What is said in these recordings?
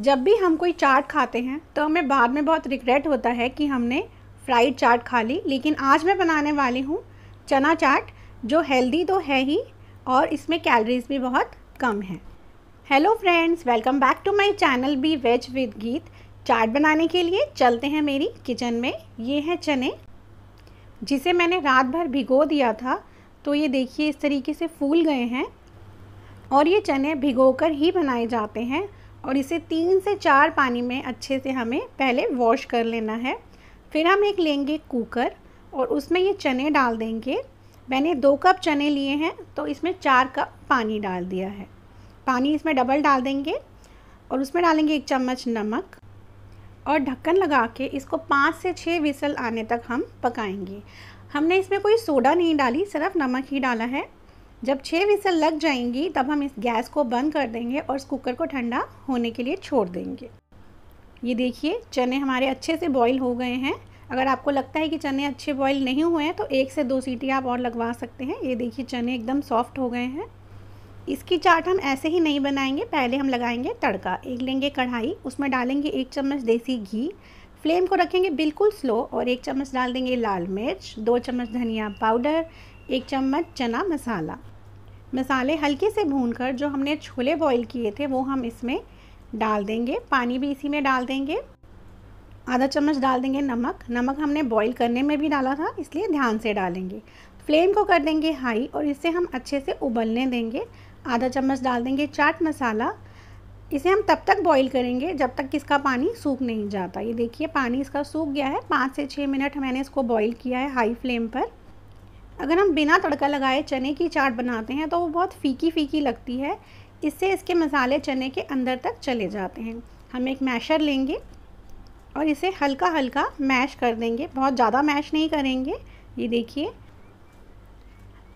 जब भी हम कोई चाट खाते हैं तो हमें बाद में बहुत रिग्रेट होता है कि हमने फ्राइड चाट खा ली लेकिन आज मैं बनाने वाली हूँ चना चाट जो हेल्दी तो है ही और इसमें कैलरीज भी बहुत कम हैं hello friends welcome back to my channel be veg with Geet चाट बनाने के लिए चलते हैं मेरी किचन में ये है चने जिसे मैंने रात भर भिगो दिया था तो ये देखिए इस तरीके से फूल गए हैं और ये चने भिगो कर ही बनाए जाते हैं और इसे तीन से चार पानी में अच्छे से हमें पहले वॉश कर लेना है फिर हम एक लेंगे कुकर और उसमें ये चने डाल देंगे मैंने दो कप चने लिए हैं तो इसमें चार कप पानी डाल दिया है पानी इसमें डबल डाल देंगे और उसमें डालेंगे एक चम्मच नमक और ढक्कन लगा के इसको पाँच से छः विसल आने तक हम पकाएंगे हमने इसमें कोई सोडा नहीं डाली सिर्फ नमक ही डाला है जब छः विसल लग जाएंगी तब हम इस गैस को बंद कर देंगे और इस कुकर को ठंडा होने के लिए छोड़ देंगे ये देखिए चने हमारे अच्छे से बॉईल हो गए हैं अगर आपको लगता है कि चने अच्छे बॉईल नहीं हुए हैं तो एक से दो सीटी आप और लगवा सकते हैं ये देखिए चने एकदम सॉफ्ट हो गए हैं इसकी चाट हम ऐसे ही नहीं बनाएंगे पहले हम लगाएंगे तड़का एक लेंगे कढ़ाई उसमें डालेंगे एक चम्मच देसी घी फ्लेम को रखेंगे बिल्कुल स्लो और एक चम्मच डाल देंगे लाल मिर्च दो चम्मच धनिया पाउडर एक चम्मच चना मसाला मसाले हल्के से भून कर जो हमने छोले बॉईल किए थे वो हम इसमें डाल देंगे पानी भी इसी में डाल देंगे आधा चम्मच डाल देंगे नमक नमक हमने बॉईल करने में भी डाला था इसलिए ध्यान से डालेंगे फ्लेम को कर देंगे हाई और इसे हम अच्छे से उबलने देंगे आधा चम्मच डाल देंगे चाट मसाला इसे हम तब तक बॉईल करेंगे जब तक इसका पानी सूख नहीं जाता ये देखिए पानी इसका सूख गया है पाँच से छः मिनट मैंने इसको बॉईल किया है हाई फ्लेम पर अगर हम बिना तड़का लगाए चने की चाट बनाते हैं तो वो बहुत फीकी फीकी लगती है इससे इसके मसाले चने के अंदर तक चले जाते हैं हम एक मैशर लेंगे और इसे हल्का हल्का मैश कर देंगे बहुत ज़्यादा मैश नहीं करेंगे ये देखिए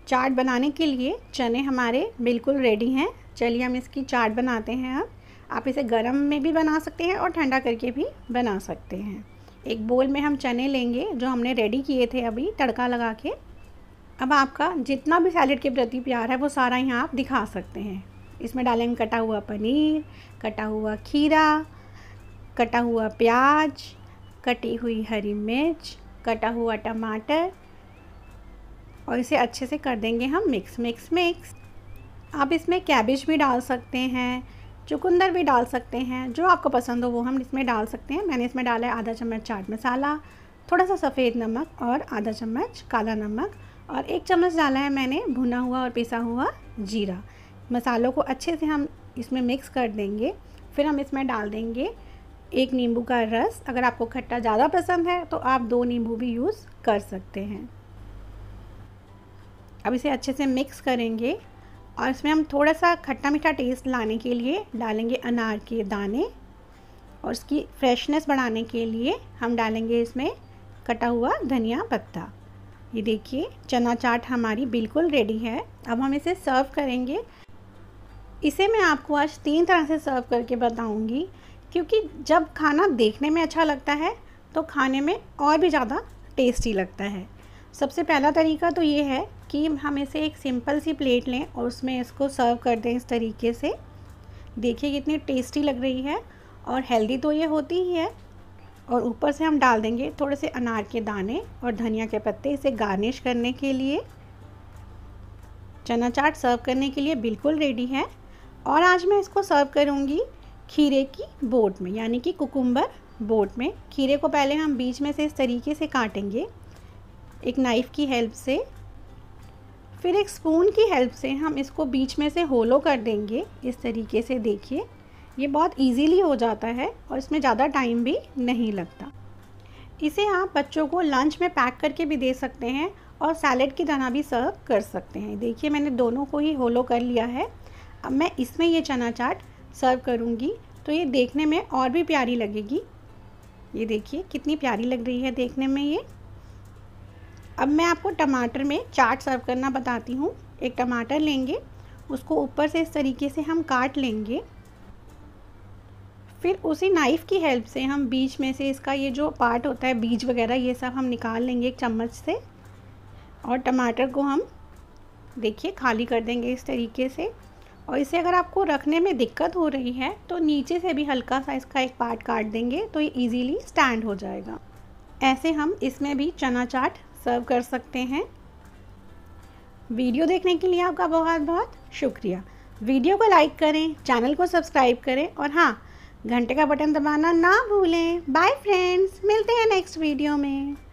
चाट बनाने के लिए चने हमारे बिल्कुल रेडी हैं चलिए हम इसकी चाट बनाते हैं अब आप इसे गर्म में भी बना सकते हैं और ठंडा करके भी बना सकते हैं एक बोल में हम चने लेंगे जो हमने रेडी किए थे अभी तड़का लगा के अब आपका जितना भी सैलड के प्रति प्यार है वो सारा यहाँ आप दिखा सकते हैं इसमें डालेंगे कटा हुआ पनीर कटा हुआ खीरा कटा हुआ प्याज कटी हुई हरी मिर्च कटा हुआ टमाटर और इसे अच्छे से कर देंगे हम मिक्स मिक्स मिक्स आप इसमें कैबिज भी डाल सकते हैं चुकंदर भी डाल सकते हैं जो आपको पसंद हो वो हम इसमें डाल सकते हैं मैंने इसमें डाला है आधा चम्मच चाट मसाला थोड़ा सा सफ़ेद नमक और आधा चम्मच काला नमक और एक चम्मच डाला है मैंने भुना हुआ और पिसा हुआ जीरा मसालों को अच्छे से हम इसमें मिक्स कर देंगे फिर हम इसमें डाल देंगे एक नींबू का रस अगर आपको खट्टा ज़्यादा पसंद है तो आप दो नींबू भी यूज़ कर सकते हैं अब इसे अच्छे से मिक्स करेंगे और इसमें हम थोड़ा सा खट्टा मीठा टेस्ट लाने के लिए डालेंगे अनार के दाने और इसकी फ्रेशनेस बढ़ाने के लिए हम डालेंगे इसमें कटा हुआ धनिया पत्ता ये देखिए चना चाट हमारी बिल्कुल रेडी है अब हम इसे सर्व करेंगे इसे मैं आपको आज तीन तरह से सर्व करके बताऊंगी क्योंकि जब खाना देखने में अच्छा लगता है तो खाने में और भी ज़्यादा टेस्टी लगता है सबसे पहला तरीका तो ये है कि हम इसे एक सिंपल सी प्लेट लें और उसमें इसको सर्व कर दें इस तरीके से देखिए कितनी टेस्टी लग रही है और हेल्दी तो ये होती ही है और ऊपर से हम डाल देंगे थोड़े से अनार के दाने और धनिया के पत्ते इसे गार्निश करने के लिए चना चाट सर्व करने के लिए बिल्कुल रेडी है और आज मैं इसको सर्व करूँगी खीरे की बोट में यानी कि कुकुम्बर बोट में खीरे को पहले हम बीच में से इस तरीके से काटेंगे एक नाइफ़ की हेल्प से फिर एक स्पून की हेल्प से हम इसको बीच में से होलो कर देंगे इस तरीके से देखिए ये बहुत इजीली हो जाता है और इसमें ज़्यादा टाइम भी नहीं लगता इसे आप बच्चों को लंच में पैक करके भी दे सकते हैं और सैलेड की तरह भी सर्व कर सकते हैं देखिए मैंने दोनों को ही होलो कर लिया है अब मैं इसमें ये चना चाट सर्व करूँगी तो ये देखने में और भी प्यारी लगेगी ये देखिए कितनी प्यारी लग रही है देखने में ये अब मैं आपको टमाटर में चाट सर्व करना बताती हूँ एक टमाटर लेंगे उसको ऊपर से इस तरीके से हम काट लेंगे फिर उसी नाइफ़ की हेल्प से हम बीच में से इसका ये जो पार्ट होता है बीज वगैरह ये सब हम निकाल लेंगे एक चम्मच से और टमाटर को हम देखिए खाली कर देंगे इस तरीके से और इसे अगर आपको रखने में दिक्कत हो रही है तो नीचे से भी हल्का सा इसका एक पार्ट काट देंगे तो ये इजीली स्टैंड हो जाएगा ऐसे हम इसमें भी चना चाट सर्व कर सकते हैं वीडियो देखने के लिए आपका बहुत बहुत शुक्रिया वीडियो को लाइक करें चैनल को सब्सक्राइब करें और हाँ घंटे का बटन दबाना ना भूलें बाय फ्रेंड्स मिलते हैं नेक्स्ट वीडियो में